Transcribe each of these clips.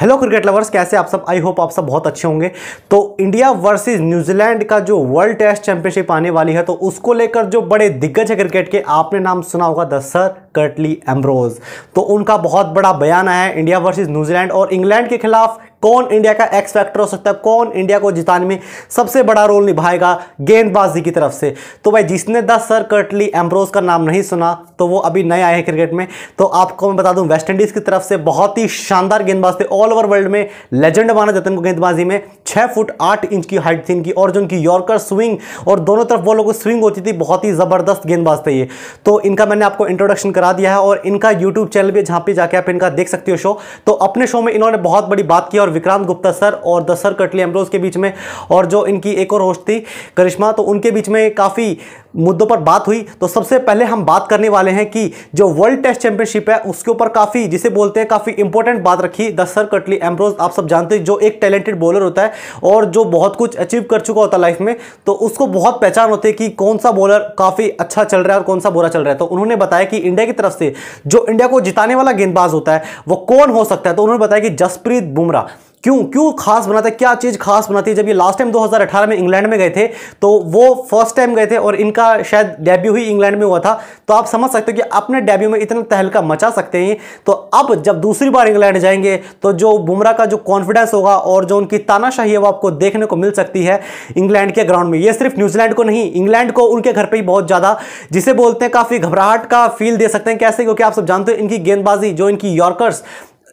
hello cricket lovers कैसे आप सब आई होप आप सब बहुत अच्छे होंगे तो इंडिया वर्सेस न्यूजीलैंड का जो वर्ल्ड टेस्ट चैंपियनशिप आने वाली है तो उसको लेकर जो बड़े दिग्गज है क्रिकेट के आपने नाम सुना होगा द सर कर्टली एम्ब्रोज तो उनका बहुत बड़ा बयान आया इंडिया वर्सेज न्यूजीलैंड और इंग्लैंड के खिलाफ कौन इंडिया का एक्स फैक्टर हो सकता है कौन इंडिया को जिताने में सबसे बड़ा रोल निभाएगा गेंदबाजी की तरफ से तो भाई जिसने द सर कर्टली एम्ब्रोज का नाम नहीं सुना तो वो अभी नए आए हैं क्रिकेट में तो आपको मैं बता दूं वेस्ट इंडीज़ की तरफ से बहुत ही शानदार गेंदबाज थे ऑल ओवर वर्ल्ड में लेजेंड माना जाता है गेंदबाजी में छह फुट आठ इंच की हाइट थी इनकी और जो उनकी यॉर्कर स्विंग और दोनों तरफ बॉलों को स्विंग होती थी बहुत ही ज़बरदस्त गेंदबाज थे ये तो इनका मैंने आपको इंट्रोडक्शन करा करा दिया है और इनका यूट्यूब चैनल भी जहाँ पे जाके आप इनका देख सकते हो शो तो अपने शो में इन्होंने बहुत बड़ी बात की और विक्रांत गुप्ता सर और दसर कटली एमरोज के बीच में और जो इनकी एक और होस्ट थी करिश्मा तो उनके बीच में काफ़ी मुद्दों पर बात हुई तो सबसे पहले हम बात करने वाले हैं कि जो वर्ल्ड टेस्ट चैंपियनशिप है उसके ऊपर काफ़ी जिसे बोलते हैं काफ़ी इंपॉर्टेंट बात रखी द सर कटली एम्ब्रोज आप सब जानते हैं जो एक टैलेंटेड बॉलर होता है और जो बहुत कुछ अचीव कर चुका होता है लाइफ में तो उसको बहुत पहचान होती है कि कौन सा बॉलर काफ़ी अच्छा चल रहा है और कौन सा बुरा चल रहा है तो उन्होंने बताया कि इंडिया की तरफ से जो इंडिया को जिताने वाला गेंदबाज होता है वो कौन हो सकता है तो उन्होंने बताया कि जसप्रीत बुमराह क्यों क्यों खास बनाता है क्या चीज़ खास बनाती है जब ये लास्ट टाइम 2018 में इंग्लैंड में गए थे तो वो फर्स्ट टाइम गए थे और इनका शायद डेब्यू ही इंग्लैंड में हुआ था तो आप समझ सकते हो कि अपने डेब्यू में इतना तहलका मचा सकते हैं तो अब जब दूसरी बार इंग्लैंड जाएंगे तो जो बुमराह का जो कॉन्फिडेंस होगा और जो उनकी तानाशाही है वो आपको देखने को मिल सकती है इंग्लैंड के ग्राउंड में ये सिर्फ न्यूजीलैंड को नहीं इंग्लैंड को उनके घर पर ही बहुत ज़्यादा जिसे बोलते हैं काफ़ी घबराहट का फील दे सकते हैं कैसे क्योंकि आप सब जानते हो इनकी गेंदबाजी जो इनकी यॉर्कर्स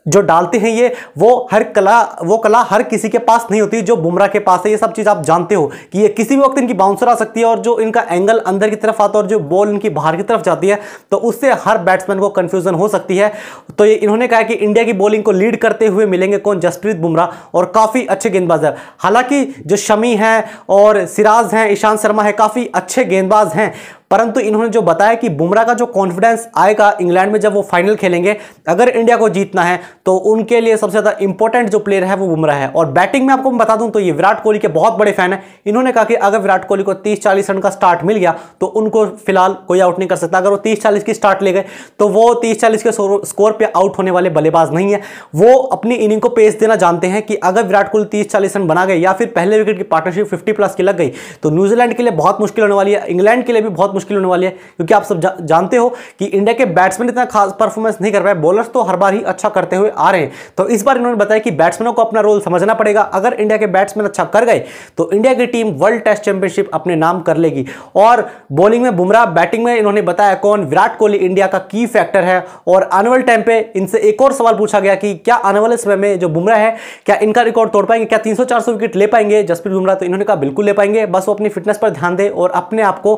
जो डालते हैं ये वो हर कला वो कला हर किसी के पास नहीं होती जो बुमराह के पास है ये सब चीज़ आप जानते हो कि ये किसी भी वक्त इनकी बाउंसर आ सकती है और जो इनका एंगल अंदर की तरफ आता है और जो बॉल इनकी बाहर की तरफ जाती है तो उससे हर बैट्समैन को कन्फ्यूजन हो सकती है तो ये इन्होंने कहा कि इंडिया की बॉलिंग को लीड करते हुए मिलेंगे कौन जसप्रीत बुमराह और काफ़ी अच्छे गेंदबाज है हालांकि जो शमी हैं और सिराज हैं ईशांत शर्मा है काफ़ी अच्छे गेंदबाज हैं परंतु इन्होंने जो बताया कि बुमराह का जो कॉन्फिडेंस आएगा इंग्लैंड में जब वो फाइनल खेलेंगे अगर इंडिया को जीतना है तो उनके लिए सबसे ज़्यादा इंपॉर्टेंट जो प्लेयर है वो बुमराह है और बैटिंग में आपको मैं बता दूं तो ये विराट कोहली के बहुत बड़े फैन है इन्होंने कहा कि अगर विराट कोहली को तीस चालीस रन का स्टार्ट मिल गया तो उनको फिलहाल कोई आउट नहीं कर सकता अगर वो तीस चालीस की स्टार्ट ले गए तो वो तीस चालीस के स्कोर पर आउट होने वाले बल्लेबाज नहीं है वो अपनी इनिंग को पेश देना जानते हैं कि अगर विराट कोहली तीस चालीस रन बना गए या फिर पहले विकेट की पार्टनरशिप फिफ्टी प्लस की लग गई तो न्यूजीलैंड के लिए बहुत मुश्किल होने वाली है इंग्लैंड के लिए भी बहुत मुश्किल होने वाली है क्योंकि आप सब जा, जानते हो कि इंडिया के बैट्समैन इतना खास परफॉर्मेंस नहीं कर पाए बॉलर्स तो हर बार ही अच्छा करते हुए आ रहे हैं तो इस बार इन्होंने बताया कि बैट्समैनों को अपना रोल समझना पड़ेगा अगर इंडिया के बैट्समैन अच्छा कर गए तो इंडिया की टीम वर्ल्ड टेस्ट चैंपियनशिप अपने नाम कर लेगी और बॉलिंग में बुमराह बैटिंग में इन्होंने बताया कौन विराट कोहली इंडिया का की फैक्टर है और आने वाले टाइम पे इनसे एक और सवाल पूछा गया कि क्या आने वाले समय में जो बुमराह है क्या इनका रिकॉर्ड तोड़ पाएंगे क्या 300-400 विकेट ले पाएंगे जसप्रीत बुमराह तो इन्होंने कहा बिल्कुल ले पाएंगे बस वो अपनी फिटनेस पर ध्यान दें और अपने आप को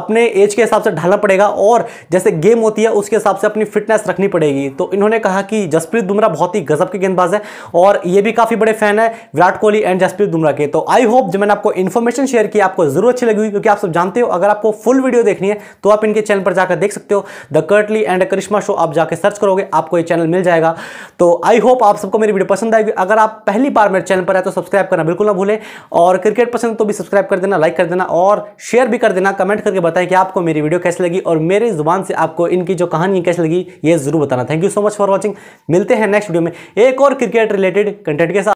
अपने अपने एज के हिसाब से ढालना पड़ेगा और जैसे गेम होती है उसके हिसाब से अपनी फिटनेस रखनी पड़ेगी तो इन्होंने कहा कि जसप्रीत बुमराह बहुत ही गजब के गेंदबाज है और ये भी काफ़ी बड़े फैन है विराट कोहली एंड जसप्रीत बुमराह के तो आई होप जो मैंने आपको इन्फॉर्मेशन शेयर की आपको जरूर अच्छी लगी क्योंकि आप सब जानते हो अगर आपको फुल वीडियो देखनी है तो आप इनके चैनल पर जाकर देख सकते हो the Curtly and Karishma show आप जाकर सर्च करोगे आपको ये चैनल मिल जाएगा तो आई होप आप सबको मेरी वीडियो पसंद आएगी अगर आप पहली बार मेरे चैनल पर है तो सब्सक्राइब करना बिल्कुल ना भूलें और क्रिकेट पसंद तो भी सब्सक्राइब कर देना लाइक कर देना और शेयर भी कर देना कमेंट करके बताएं कि आपको मेरी वीडियो कैसी लगी और मेरी जुबान से आपको इनकी जो कहानी कैसी लगी ये जरूर बताना thank you so much for watching मिलते हैं नेक्स्ट वीडियो में एक और क्रिकेट रिलेटेड कंटेंट के साथ